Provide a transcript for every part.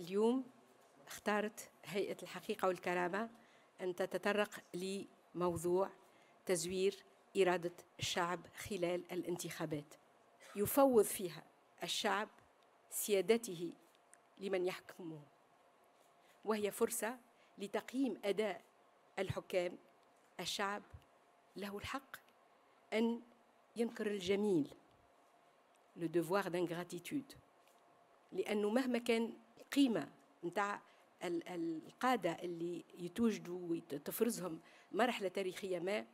اليوم اختارت هيئة الحقيقة والكرامة أن تتطرق لموضوع تزوير إرادة الشعب خلال الانتخابات يفوض فيها الشعب سيادته لمن يحكمه وهي فرصة لتقييم أداء الحكام الشعب له الحق أن ينكر الجميل لو devoir d'ingratitude لأنه مهما كان القيمه نتاع القاده اللي يتوجدوا وتفرزهم مرحله تاريخيه ما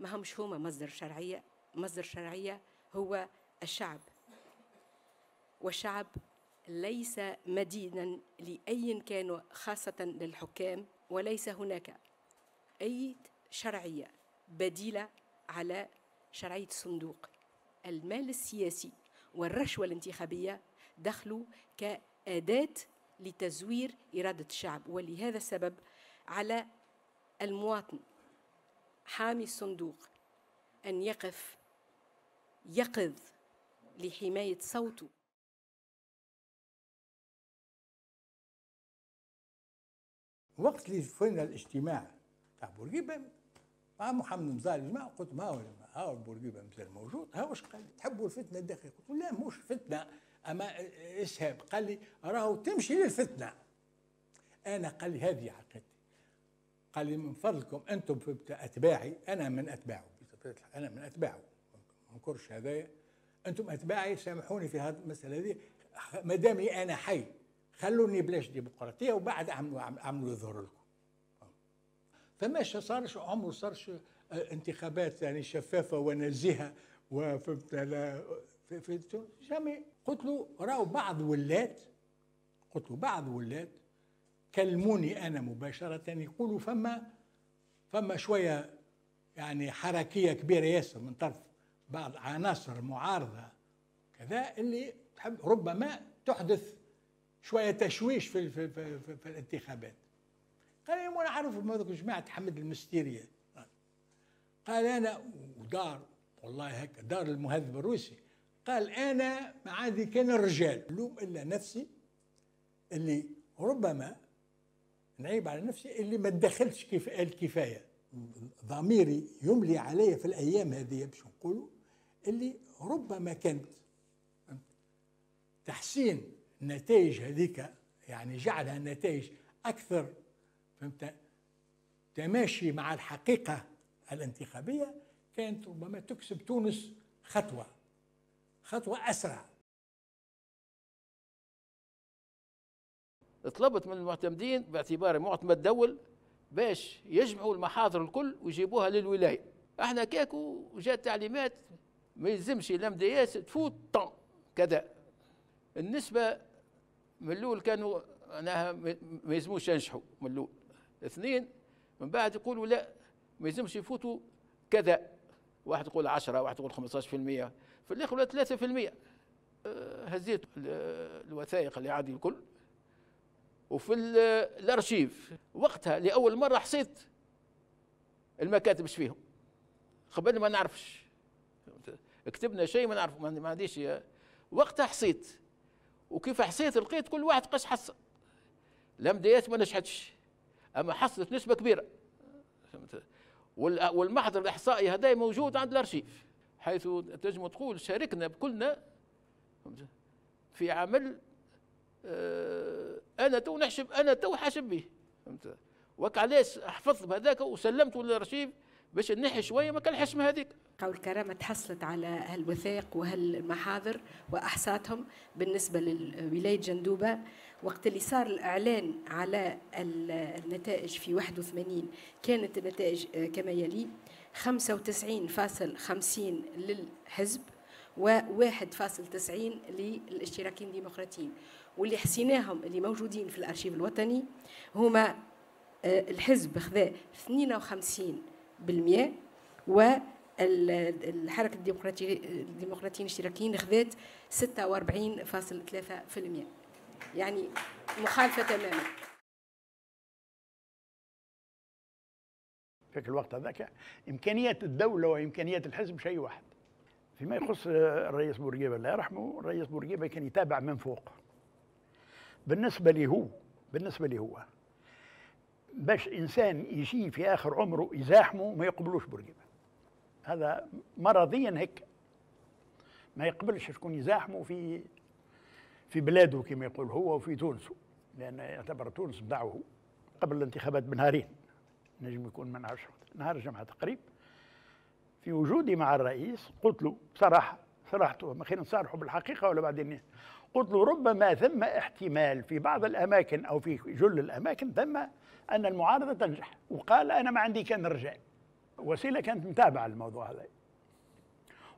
ما همش هما مصدر شرعيه مصدر شرعيه هو الشعب والشعب ليس مدينا لاي كان خاصه للحكام وليس هناك اي شرعيه بديله على شرعيه الصندوق المال السياسي والرشوه الانتخابيه دخلوا ك أداة لتزوير إرادة الشعب ولهذا السبب على المواطن حامي الصندوق أن يقف يقظ لحماية صوته وقت اللي فينا الاجتماع تاع بورقيبه مع محمد مزار الجماعة قلت ما هو ها بورقيبه مازال موجود ها واش قال تحبوا الفتنه الداخليه قلت لا مش فتنه أما إسهاب قال لي راهو تمشي للفتنة أنا قال لي هذه عقيدتي قال لي من فضلكم أنتم في أتباعي أنا من أتباعه أنا من أتباعه ما انكرش هذايا أنتم أتباعي سامحوني في هذه المسألة هذه ما دامي أنا حي خلوني بلاش ديمقراطية وبعد عملوا عملوا يظهر لكم فما صارش عمره صارش آه، انتخابات يعني شفافة ونزيهة وفهمت في, في تونس جامي قلت له راهو بعض ولات قلت له بعض ولات كلموني انا مباشره يقولوا فما فما شويه يعني حركيه كبيره ياسر من طرف بعض عناصر معارضه كذا اللي تحب ربما تحدث شويه تشويش في في, في, في, في الانتخابات قال لي وانا اعرف جماعه حمد المستيريه قال انا ودار والله هكا دار المهذب الروسي قال أنا ما عندي كان الرجال لوم إلا نفسي اللي ربما نعيب على نفسي اللي ما دخلتش كيف الكفاية ضميري يملي علي في الأيام هذه باش نقولوا اللي ربما كانت تحسين النتائج هذيك يعني جعلها النتائج أكثر فهمت تماشي مع الحقيقة الانتخابية كانت ربما تكسب تونس خطوة خطوه اسرع طلبت من المعتمدين باعتباري معتمد دول باش يجمعوا المحاضر الكل ويجيبوها للولايه احنا كاكو جات تعليمات ما يلزمش لم دي تفوت طن كذا النسبه من الاول كانوا معناها ما يلزموش ينجحوا من الاول اثنين من بعد يقولوا لا ما يلزمش يفوتوا كذا واحد يقول 10 واحد يقول 15% في الاخر ولا 3% آه، هزيت الوثائق اللي عادي الكل وفي الارشيف وقتها لاول مره حصيت المكاتب ايش فيهم قبل ما نعرفش كتبنا شيء ما نعرف ما عنديش وقتها حصيت وكيف حصيت لقيت كل واحد قاش حصل ديات ما نجحتش اما حصلت نسبه كبيره فهمت والمحضر الاحصائي هذا موجود عند الارشيف حيث تجم تقول شاركنا بكلنا في عمل آه، انا تو نحسب انا تو حاسب به فهمت وك علاش حفظت بهذاك وسلمته للارشيف باش نحي شويه ما كان الحسم هذيك قول كرامة تحصلت على هالوثائق وهالمحاضر وأحصاتهم بالنسبة لولاية جندوبة وقت اللي صار الإعلان على النتائج في 81 كانت النتائج آه، كما يلي 95.50 للحزب و1.90 للاشتراكيين الديمقراطيين واللي حسيناهم اللي موجودين في الارشيف الوطني هما آه، الحزب خذا 52% و الحركة الديمقراطية الديمقراطيين الاشتراكيين خذات 46.3% يعني مخالفة تماما في الوقت هذاك امكانيات الدوله وامكانيات الحزب شيء واحد فيما يخص الرئيس بورقيبه الله يرحمه الرئيس بورقيبه كان يتابع من فوق بالنسبه لي هو بالنسبه لي هو باش انسان يجي في اخر عمره يزاحمه ما يقبلوش بورقيبه هذا مرضيا هيك ما يقبلش شكون يزاحمه في في بلاده كما يقول هو وفي تونس لان يعتبر تونس بتاعه قبل الانتخابات بنهارين نجم يكون من عشرة نهار الجمعة تقريب في وجودي مع الرئيس قلت له بصراحة صرحته ما خير نصارحه بالحقيقة ولا بعدين قلت له ربما ثم احتمال في بعض الأماكن أو في جل الأماكن ثم أن المعارضة تنجح وقال أنا ما عندي كان رجاء وسيلة كانت متابعة الموضوع هذا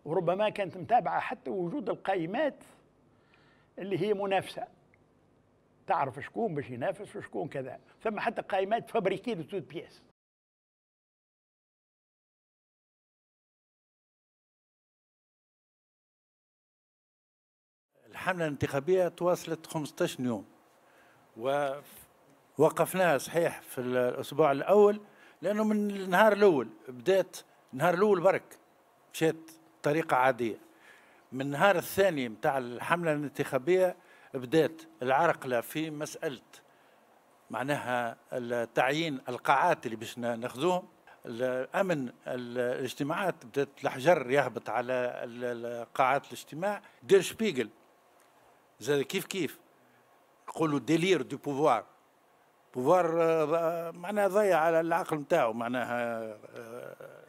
وربما كانت متابعة حتى وجود القائمات اللي هي منافسة تعرف شكون باش ينافس وشكون كذا ثم حتى قائمات فابريكي دو توت بياس الحملة الانتخابية تواصلت 15 يوم ووقفناها صحيح في الأسبوع الأول لأنه من النهار الأول بدأت النهار الأول برك مشات طريقة عادية من النهار الثاني متاع الحملة الانتخابية بدات العرقله في مساله معناها تعيين القاعات اللي باش ناخذوهم الامن الاجتماعات بدات الحجر يهبط على قاعات الاجتماع دير شبيغل زاد كيف كيف يقولوا ديلير دو بوفوار بوفوار معناها ضيع على العقل نتاعو معناها آه،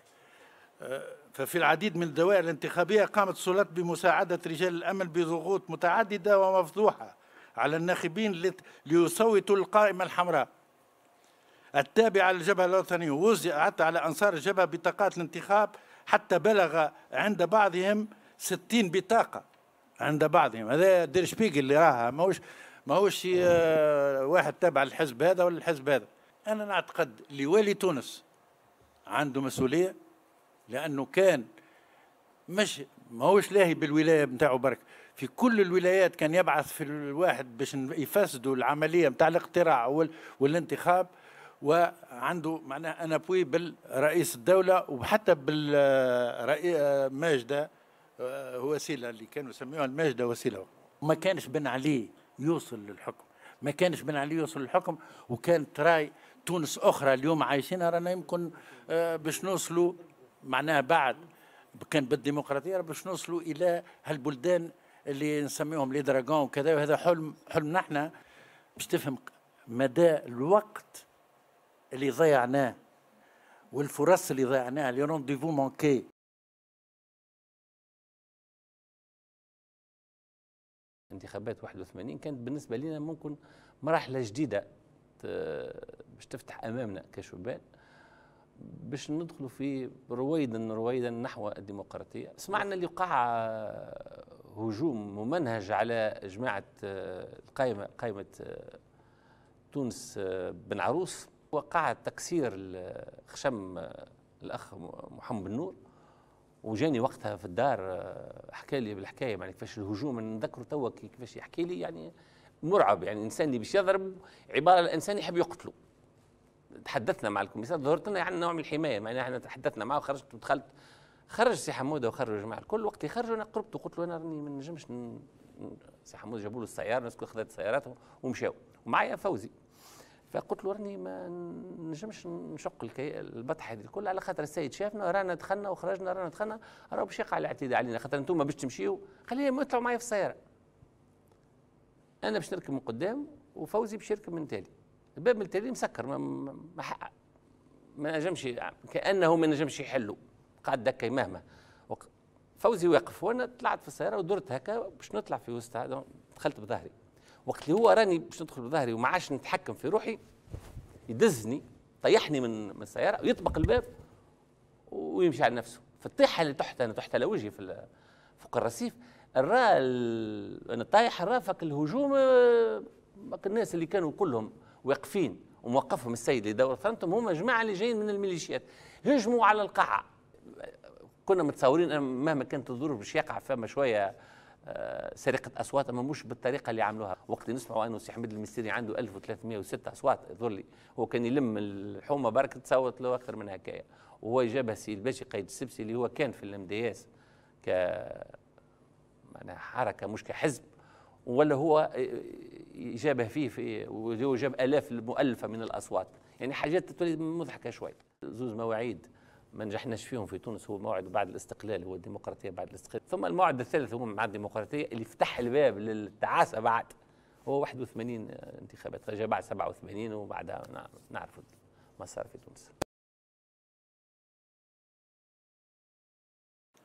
ففي العديد من الدوائر الانتخابية قامت السلطات بمساعدة رجال الأمن بضغوط متعددة ومفضوحة على الناخبين ليصوتوا القائمة الحمراء التابعة للجبهة الوطنية ووزعت على أنصار الجبهة بطاقات الانتخاب حتى بلغ عند بعضهم 60 بطاقة عند بعضهم هذا دير شبيك اللي راها ماهوش ماهوش آه، واحد تابع للحزب هذا ولا الحزب هذا أنا نعتقد لوالي تونس عنده مسؤولية لانه كان مش ما هوش لاهي بالولايه نتاعو برك في كل الولايات كان يبعث في الواحد باش يفسدوا العمليه نتاع الاقتراع والانتخاب وعنده معناه انا بوي بالرئيس الدوله وحتى بالرئي ماجده آه، وسيله اللي كانوا يسميوها الماجده وسيله ما كانش بن علي يوصل للحكم ما كانش بن علي يوصل للحكم وكانت راي تونس اخرى اليوم عايشينها رانا يمكن آه، باش نوصلوا معناها بعد كان بالديمقراطيه باش نوصلوا الى هالبلدان اللي نسميهم لي دراغون وكذا وهذا حلم حلم نحن باش تفهم مدى الوقت اللي ضيعناه والفرص اللي ضيعناها لي رونديفو مانكي انتخابات 81 كانت بالنسبه لنا ممكن مرحله جديده باش تفتح امامنا كشبان باش ندخلوا في رويدا رويدا نحو الديمقراطيه سمعنا اللي وقع آه، هجوم ممنهج على جماعه آه، القائمه قائمه آه، تونس بن عروس وقع تكسير خشم الاخ محمد بن نور وجاني وقتها في الدار حكى لي بالحكايه يعني كيفاش الهجوم نذكر توا كيفاش يحكي لي يعني مرعب يعني الانسان اللي باش يضرب عباره الانسان يحب يقتله تحدثنا مع الكوميسار ظهرت لنا يعني نوع من الحمايه معناها احنا تحدثنا معه وخرجت ودخلت خرج سي حموده وخرج مع الكل وقت يخرجوا انا قربت وقلت له انا راني ما نجمش سي حموده جابوا له السياره الناس الكل خذت سياراتهم ومشاو ومعايا فوزي فقلت له راني ما نجمش نشق البطحه هذه الكل على خاطر السيد شافنا رانا دخلنا وخرجنا رانا دخلنا راهو باش يقع الاعتداء علينا خاطر انتم باش تمشيو خليهم يطلعوا معايا في السياره انا باش نركب من قدام وفوزي باش يركب من تالي الباب التالي مسكر ما ما ما نجمش كانه ما نجمش يحله قعد دكا مهما فوزي واقف وانا طلعت في السياره ودرت هكا باش نطلع في وسط هذا دخلت بظهري وقت اللي هو راني باش ندخل بظهري وما عادش نتحكم في روحي يدزني طيحني من من السياره ويطبق الباب ويمشي على نفسه فالطيحه اللي تحت انا تحت على وجهي في فوق الرصيف الرا انا طايح الرا الهجوم آه، الناس اللي كانوا كلهم واقفين وموقفهم السيد اللي دور ثانتهم هم جماعه اللي جايين من الميليشيات هجموا على القاعه كنا متصورين مهما كانت الظروف باش يقع فما شويه آه، سرقه اصوات اما مش بالطريقه اللي عملوها وقت نسمعوا انه سي حميد المستيري عنده 1306 اصوات لي هو كان يلم الحومه برك تصوت له اكثر من هكايا وهو جابها سي الباشي قايد السبسي اللي هو كان في الام دي اس ك معناها حركه مش كحزب ولا هو جابه فيه في وجاب الاف المؤلفه من الاصوات يعني حاجات تولي مضحكه شوي زوز مواعيد ما نجحناش فيهم في تونس هو موعد بعد الاستقلال هو الديمقراطيه بعد الاستقلال ثم الموعد الثالث هو مع الديمقراطيه اللي فتح الباب للتعاسه بعد هو 81 انتخابات فجاء بعد 87 وبعدها نعرف ما صار في تونس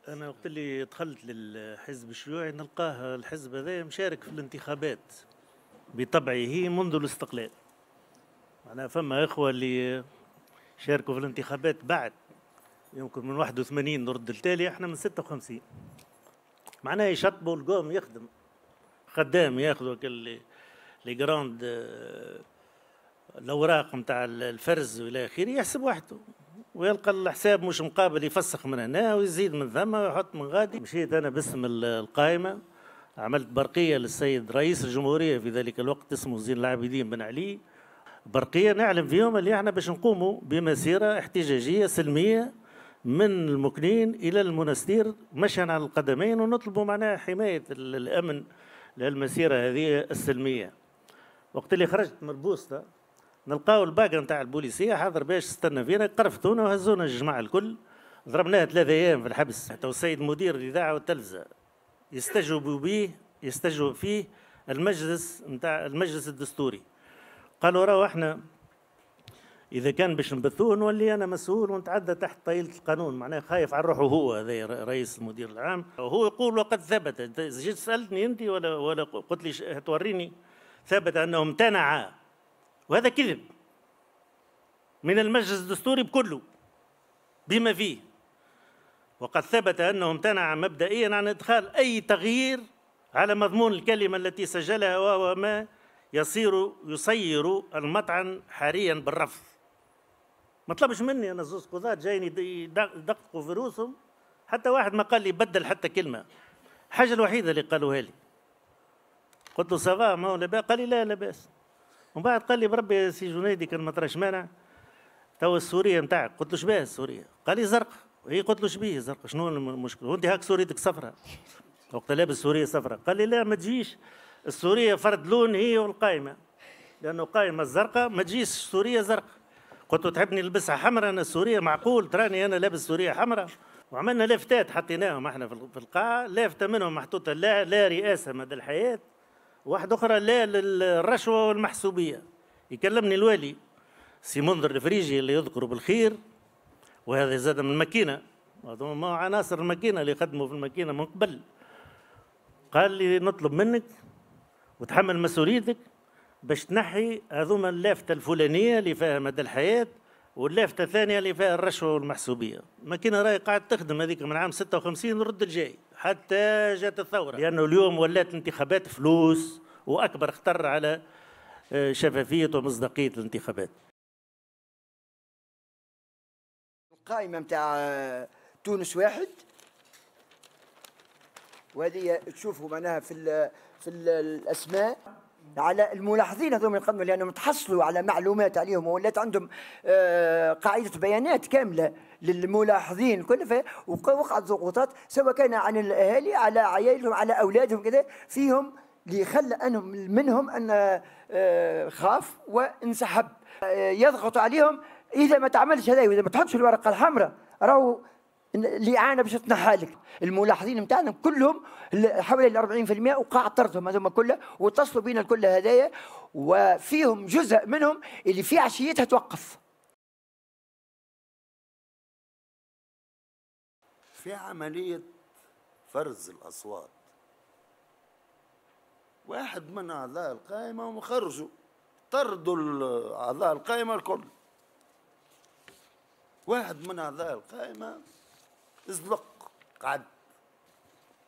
انا وقت اللي دخلت للحزب الشيوعي نلقاه الحزب هذا مشارك في الانتخابات بطبعه منذ الاستقلال معناها فما اخوه اللي شاركوا في الانتخابات بعد يمكن من 81 نرد التالي احنا من 56 معناها يشطبوا القوم يخدم خدام ياخذوا كل لي جراند الاوراق نتاع الفرز والى اخره يحسب وحده ويلقى الحساب مش مقابل يفسخ من هنا ويزيد من ثم ويحط من غادي مشيت انا باسم القائمه عملت برقيه للسيد رئيس الجمهوريه في ذلك الوقت اسمه زين العابدين بن علي برقيه نعلم فيهم اللي احنا باش نقوموا بمسيره احتجاجيه سلميه من المكنين الى المنستير مشيا على القدمين ونطلبوا معناها حمايه الامن للمسيره هذه السلميه وقت اللي خرجت من البوسطه نلقاو الباقر نتاع البوليسيه حاضر باش استنى فينا قرفتونا وهزونا الجماعه الكل ضربناه ثلاثة ايام في الحبس حتى السيد مدير الاذاعه والتلفزه يستجوب به يستجوب فيه المجلس نتاع المجلس الدستوري قالوا راهو احنا اذا كان باش نبثوه نولي انا مسؤول ونتعدى تحت طايله القانون معناه خايف على روحه هو هذا رئيس المدير العام وهو يقول وقد ثبت جيت سالتني انت ولا ولا قلت لي توريني ثبت انه امتنع وهذا كذب من المجلس الدستوري بكله بما فيه وقد ثبت أنه امتنع مبدئيا عن إدخال أي تغيير على مضمون الكلمة التي سجلها وهو ما يصير يصير المطعن حاليا بالرفض ما طلبش مني أنا زوز قضاة جايين يدققوا في روسهم حتى واحد ما قال لي بدل حتى كلمة الحاجة الوحيدة اللي قالوها لي قلت له سافا ما هو قال لي لا لا باس ومن بعد قال لي بربي سي جنيدي كان ما تراش مانع تو السوريه نتاعك قلت له شبيه السوريه قال لي زرق هي قلت له شبيه زرق شنو المشكل وانت هاك سوريتك صفراء وقت لابس سوريه صفراء قال لي لا ما تجيش السوريه فرد لون هي والقائمه لانه قائمه الزرقاء ما تجيش السوريه زرقاء قلت له تحبني نلبسها حمراء انا السوريه معقول تراني انا لابس سوريه حمراء وعملنا لافتات حطيناهم احنا في القاعه لافته منهم محطوطه لا لا رئاسه مدى الحياه واحد أخرى لا للرشوة والمحسوبية يكلمني الوالي سي منذر الفريجي اللي يذكره بالخير وهذا زاد من الماكينة ما عناصر الماكينة اللي خدموا في الماكينة من قبل قال لي نطلب منك وتحمل مسؤوليتك باش تنحي هذوما اللافتة الفلانية اللي فيها مدى الحياة واللافتة الثانية اللي فيها الرشوة والمحسوبية الماكينه راهي قاعد تخدم هذيك من عام 56 رد الجاي حتى جات الثوره لانه اليوم ولات الانتخابات فلوس واكبر خطر على آه، شفافيه ومصداقيه الانتخابات القائمه نتاع آه، تونس واحد وهذه تشوفوا معناها في في الاسماء على الملاحظين هذوما يقدموا لانهم تحصلوا على معلومات عليهم ولات عندهم آه، قاعده بيانات كامله للملاحظين كل وقعت ضغوطات سواء كان عن الاهالي على عيالهم على اولادهم كذا فيهم اللي خلى انهم منهم ان آه، خاف وانسحب يضغط عليهم اذا ما تعملش هذا واذا ما تحطش الورقه الحمراء راهو عانى باش تنحالك الملاحظين نتاعنا كلهم حوالي 40% وقع طردهم هذوما كله واتصلوا بينا الكل هدايا وفيهم جزء منهم اللي في عشيتها توقف في عملية فرز الأصوات واحد من أعضاء القائمة وخرجوا طردوا أعضاء القائمة الكل واحد من أعضاء القائمة ازلق قعد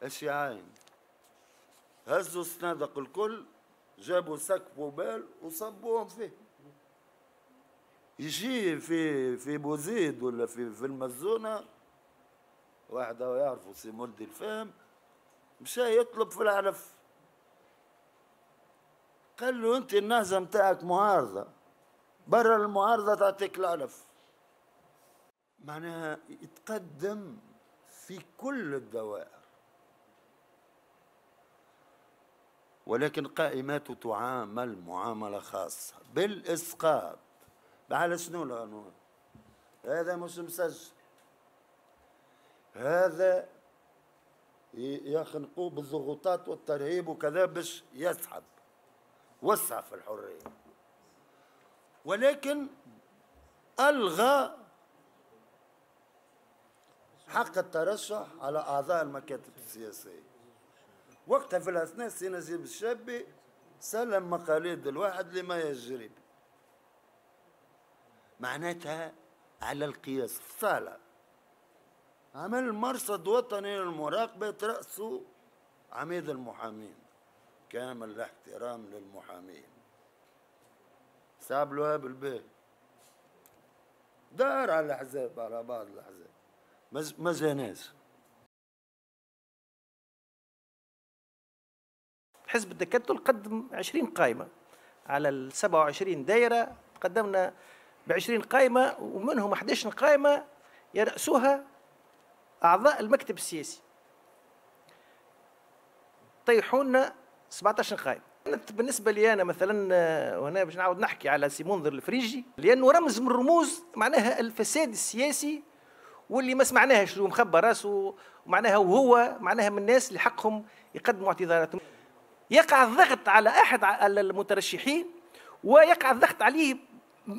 أشياعين هزوا الصنادق الكل جابوا سك بوبال وصبوهم فيه يجي في في بوزيد ولا في في المزونه هو يعرفوا سي مولدي الفهم مشى يطلب في العلف قال له انت النهزة متاعك معارضة برا المعارضة تعطيك العلف معناها يتقدم في كل الدوائر ولكن قائماته تعامل معاملة خاصة بالإسقاط على شنو القانون هذا مش مسجل هذا يخنقوه بالضغوطات والترهيب وكذا باش يسحب وسع في الحرية ولكن ألغى حق الترشح على أعضاء المكاتب السياسية وقتها في الأثناء سي نجيب الشابي سلم مقاليد الواحد لما يجري معناتها على القياس في عمل مرصد وطني للمراقبة رأسه عميد المحامين كامل الاحترام للمحامين ساب له بالبيت دار على الأحزاب على بعض الأحزاب ما زاناش حزب التكتل قدم 20 قائمة على ال 27 دائرة قدمنا ب 20 قائمة ومنهم 11 قائمة يرأسوها اعضاء المكتب السياسي طيحونا 17 قائد كانت بالنسبه لي انا مثلا آه، وهنا باش نعاود نحكي على سيمونذر الفريجي لانه رمز من رموز معناها الفساد السياسي واللي ما سمعناهش اللي مخبى راسه ومعناها وهو معناها من الناس اللي حقهم يقدموا اعتذاراتهم يقع الضغط على احد المترشحين ويقع الضغط عليه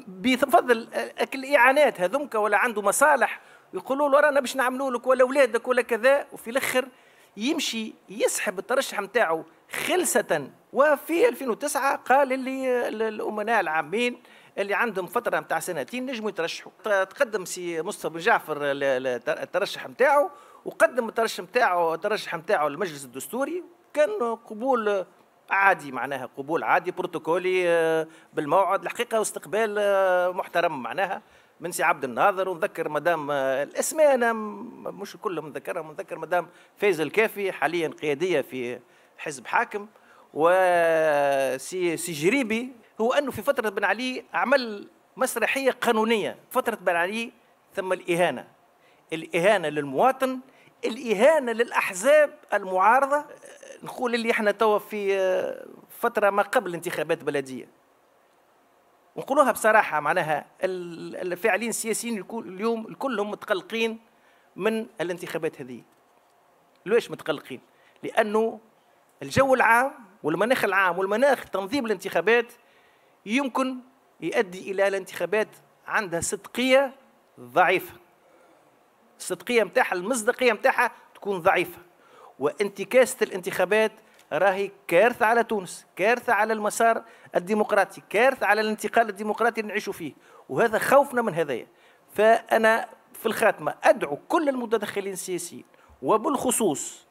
بفضل الاعانات آه، هذمك ولا عنده مصالح ويقولوا له رانا باش نعملوا لك ولا ولادك ولا كذا وفي الاخر يمشي يسحب الترشح نتاعو خلسة وفي 2009 قال اللي الأمناء العامين اللي عندهم فترة نتاع سنتين نجموا يترشحوا تقدم سي مصطفى بن جعفر الترشح نتاعو وقدم الترشح نتاعو الترشح نتاعو للمجلس الدستوري كان قبول عادي معناها قبول عادي بروتوكولي آه، بالموعد الحقيقة واستقبال آه، محترم معناها من سي عبد الناظر ونذكر مدام آه، الاسماء انا مش كلهم نذكرهم نذكر مدام فايز الكافي حاليا قياديه في حزب حاكم وسي آه، سي جريبي هو انه في فتره بن علي عمل مسرحيه قانونيه فتره بن علي ثم الاهانه الاهانه للمواطن الاهانه للاحزاب المعارضه آه، نقول اللي احنا توا في فتره ما قبل انتخابات بلديه ونقولوها بصراحه معناها الفاعلين السياسيين اليوم كلهم متقلقين من الانتخابات هذه ليش متقلقين لانه الجو العام والمناخ العام والمناخ تنظيم الانتخابات يمكن يؤدي الى الانتخابات عندها صدقيه ضعيفه الصدقيه متاحة المصداقيه متاحة تكون ضعيفه وانتكاسه الانتخابات راهي كارثه على تونس كارثه على المسار الديمقراطي كارثه على الانتقال الديمقراطي اللي نعيشوا فيه وهذا خوفنا من هذايا فانا في الخاتمه ادعو كل المتدخلين السياسيين وبالخصوص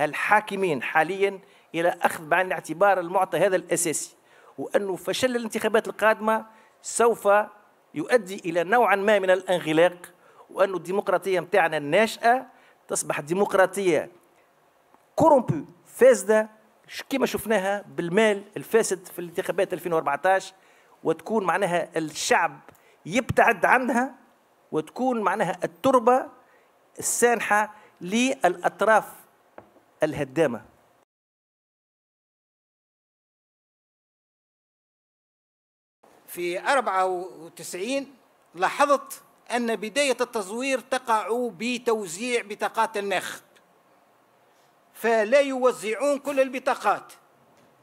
الحاكمين حاليا الى اخذ بعين الاعتبار المعطى هذا الاساسي وانه فشل الانتخابات القادمه سوف يؤدي الى نوعا ما من الانغلاق وانه الديمقراطيه متاعنا الناشئه تصبح ديمقراطيه كورومبو فاسده كما شفناها بالمال الفاسد في الانتخابات 2014 وتكون معناها الشعب يبتعد عنها وتكون معناها التربة السانحة للأطراف الهدامة في 94 لاحظت أن بداية التزوير تقع بتوزيع بطاقات النخ فلا يوزعون كل البطاقات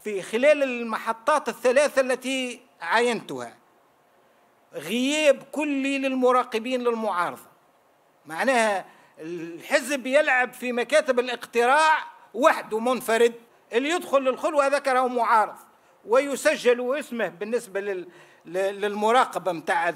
في خلال المحطات الثلاثة التي عينتها غياب كلي للمراقبين للمعارضة معناها الحزب يلعب في مكاتب الاقتراع وحده منفرد اللي يدخل للخلوة ذكره معارض ويسجل اسمه بالنسبة للمراقبة متاع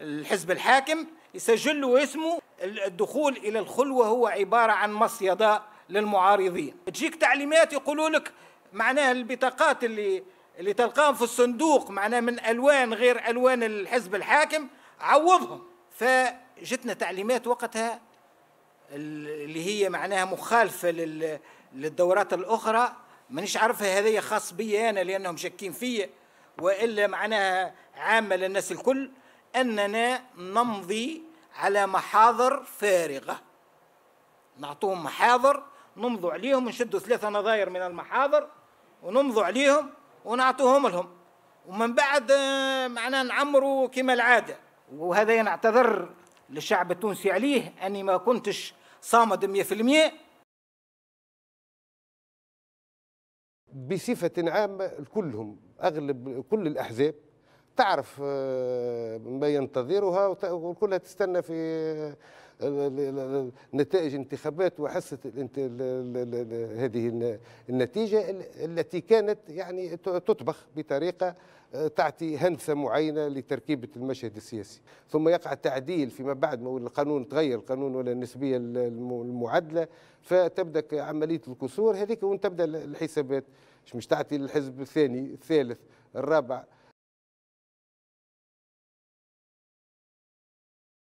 الحزب الحاكم يسجل اسمه الدخول إلى الخلوة هو عبارة عن مصيدة للمعارضين تجيك تعليمات يقولوا لك معناها البطاقات اللي اللي تلقاهم في الصندوق معناها من الوان غير الوان الحزب الحاكم عوضهم فجتنا تعليمات وقتها اللي هي معناها مخالفه للدورات الاخرى مانيش عارفها هذه خاص بي انا لانهم شاكين فيا والا معناها عامه للناس الكل اننا نمضي على محاضر فارغه نعطوهم محاضر نمضوا عليهم ونشدوا ثلاثة نظاير من المحاضر ونمضوا عليهم ونعطوهم لهم ومن بعد آه، معنا نعمروا كما العادة وهذا نعتذر للشعب التونسي عليه أني ما كنتش صامد مية في المية بصفة عامة كلهم أغلب كل الأحزاب تعرف آه، ما ينتظرها وكلها تستنى في آه، نتائج انتخابات وحصة هذه النتيجة التي كانت يعني تطبخ بطريقة آه، تعطي هندسة معينة لتركيبة المشهد السياسي ثم يقع تعديل فيما بعد ما القانون تغير القانون ولا النسبية المعدلة فتبدأ عملية الكسور هذيك وين تبدأ الحسابات مش تعطي للحزب الثاني الثالث الرابع